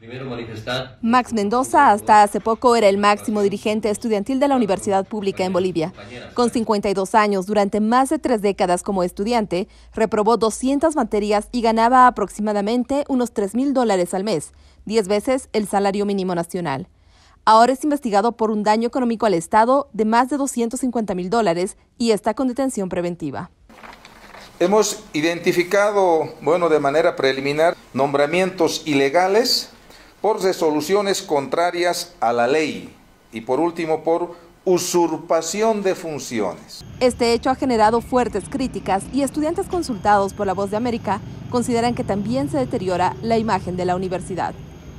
Primero manifestar. Max Mendoza hasta hace poco era el máximo dirigente estudiantil de la Universidad Pública en Bolivia. Con 52 años, durante más de tres décadas como estudiante, reprobó 200 materias y ganaba aproximadamente unos 3 mil dólares al mes, 10 veces el salario mínimo nacional. Ahora es investigado por un daño económico al Estado de más de 250 mil dólares y está con detención preventiva. Hemos identificado, bueno, de manera preliminar, nombramientos ilegales por resoluciones contrarias a la ley y por último por usurpación de funciones. Este hecho ha generado fuertes críticas y estudiantes consultados por La Voz de América consideran que también se deteriora la imagen de la universidad.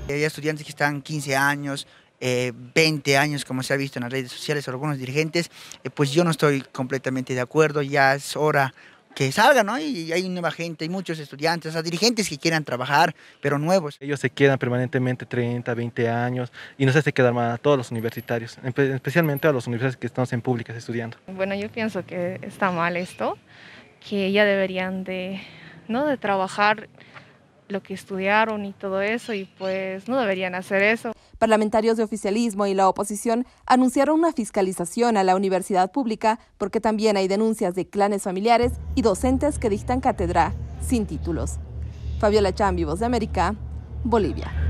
Eh, hay estudiantes que están 15 años, 20 eh, años, como se ha visto en las redes sociales, algunos dirigentes, eh, pues yo no estoy completamente de acuerdo, ya es hora que salgan, ¿no? Y hay nueva gente, hay muchos estudiantes, o dirigentes que quieran trabajar, pero nuevos. Ellos se quedan permanentemente 30, 20 años y no sé se quedan mal a todos los universitarios, especialmente a los universitarios que estamos en públicas estudiando. Bueno, yo pienso que está mal esto, que ya deberían de, ¿no? De trabajar lo que estudiaron y todo eso y pues no deberían hacer eso Parlamentarios de oficialismo y la oposición anunciaron una fiscalización a la universidad pública porque también hay denuncias de clanes familiares y docentes que dictan cátedra sin títulos. Fabiola Chambi, Voz de América, Bolivia.